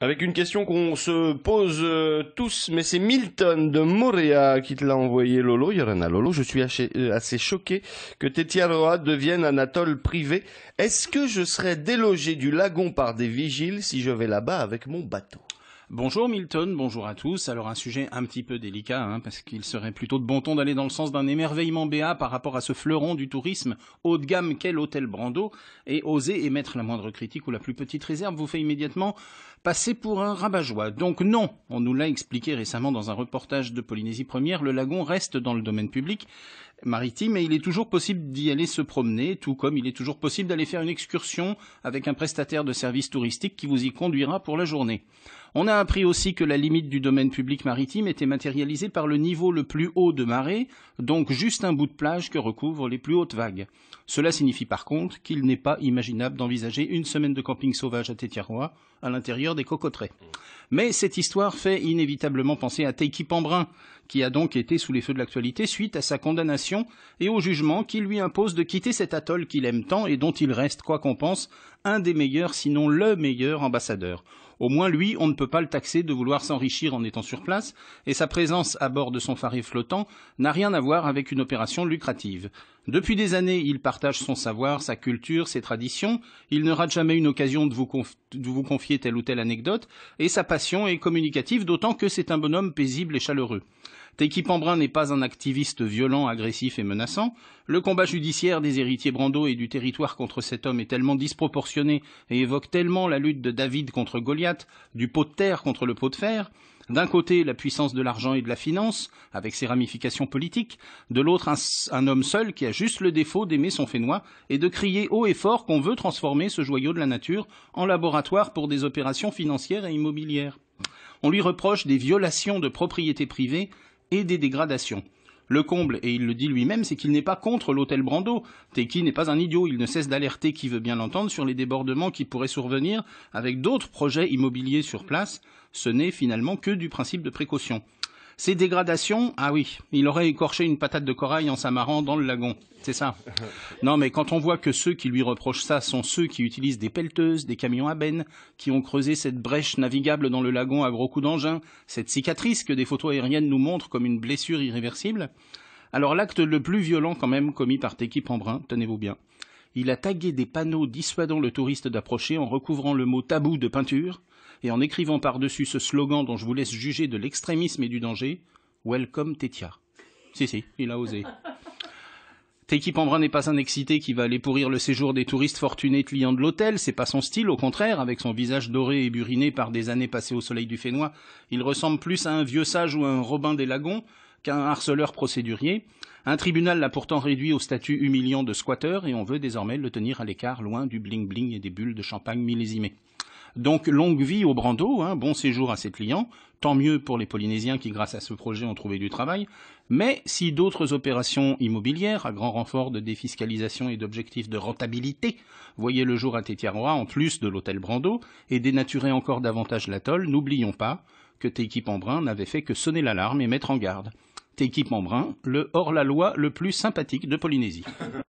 Avec une question qu'on se pose euh, tous, mais c'est Milton de Moréa qui te l'a envoyé, Lolo. a, Lolo, je suis assez euh, choqué que Tetiaroa devienne un atoll privé. Est-ce que je serai délogé du lagon par des vigiles si je vais là-bas avec mon bateau Bonjour Milton, bonjour à tous. Alors un sujet un petit peu délicat, hein, parce qu'il serait plutôt de bon ton d'aller dans le sens d'un émerveillement BA par rapport à ce fleuron du tourisme haut de gamme qu'est l'hôtel Brando, et oser émettre la moindre critique ou la plus petite réserve vous fait immédiatement passer pour un rabat-joie. Donc non, on nous l'a expliqué récemment dans un reportage de Polynésie Première, le lagon reste dans le domaine public, maritime et il est toujours possible d'y aller se promener, tout comme il est toujours possible d'aller faire une excursion avec un prestataire de services touristiques qui vous y conduira pour la journée. On a appris aussi que la limite du domaine public maritime était matérialisée par le niveau le plus haut de marée, donc juste un bout de plage que recouvrent les plus hautes vagues. Cela signifie par contre qu'il n'est pas imaginable d'envisager une semaine de camping sauvage à Tétiaroua, à l'intérieur des cocoteraies. Mais cette histoire fait inévitablement penser à Teiki qui a donc été sous les feux de l'actualité suite à sa condamnation et au jugement qui lui impose de quitter cet atoll qu'il aime tant et dont il reste, quoi qu'on pense, un des meilleurs, sinon le meilleur ambassadeur. Au moins, lui, on ne peut pas le taxer de vouloir s'enrichir en étant sur place, et sa présence à bord de son faré flottant n'a rien à voir avec une opération lucrative. Depuis des années, il partage son savoir, sa culture, ses traditions, il ne rate jamais une occasion de de vous confier telle ou telle anecdote, et sa passion est communicative, d'autant que c'est un bonhomme paisible et chaleureux en Brun n'est pas un activiste violent, agressif et menaçant. Le combat judiciaire des héritiers Brando et du territoire contre cet homme est tellement disproportionné et évoque tellement la lutte de David contre Goliath, du pot de terre contre le pot de fer. D'un côté, la puissance de l'argent et de la finance, avec ses ramifications politiques. De l'autre, un, homme seul qui a juste le défaut d'aimer son fénois et de crier haut et fort qu'on veut transformer ce joyau de la nature en laboratoire pour des opérations financières et immobilières. On lui reproche des violations de propriété privée et des dégradations. Le comble, et il le dit lui-même, c'est qu'il n'est pas contre l'hôtel Brando. Teki n'est pas un idiot, il ne cesse d'alerter qui veut bien l'entendre sur les débordements qui pourraient survenir avec d'autres projets immobiliers sur place. Ce n'est finalement que du principe de précaution. Ces dégradations, ah oui, il aurait écorché une patate de corail en s'amarrant dans le lagon. C'est ça. Non, mais quand on voit que ceux qui lui reprochent ça sont ceux qui utilisent des pelleteuses, des camions à benne, qui ont creusé cette brèche navigable dans le lagon à gros coups d'engin, cette cicatrice que des photos aériennes nous montrent comme une blessure irréversible, alors l'acte le plus violent quand même commis par en Embrun, tenez-vous bien, il a tagué des panneaux dissuadant le touriste d'approcher en recouvrant le mot tabou de peinture et en écrivant par-dessus ce slogan dont je vous laisse juger de l'extrémisme et du danger Welcome Tetia. Si, si, il a osé. en n'est pas un excité qui va aller pourrir le séjour des touristes fortunés clients de l'hôtel, c'est pas son style, au contraire, avec son visage doré et buriné par des années passées au soleil du Fénois, il ressemble plus à un vieux sage ou à un Robin des Lagons, qu'un harceleur procédurier. Un tribunal l'a pourtant réduit au statut humiliant de squatteur et on veut désormais le tenir à l'écart, loin du bling-bling et des bulles de champagne millésimées. Donc longue vie au Brando, hein, bon séjour à ses clients, tant mieux pour les Polynésiens qui grâce à ce projet ont trouvé du travail, mais si d'autres opérations immobilières, à grand renfort de défiscalisation et d'objectifs de rentabilité, voyaient le jour à Tétiaroa en plus de l'hôtel Brando et dénaturaient encore davantage l'atoll, n'oublions pas que Téquipe Embrun n'avait fait que sonner l'alarme et mettre en garde équipement brun, le hors-la-loi le plus sympathique de Polynésie.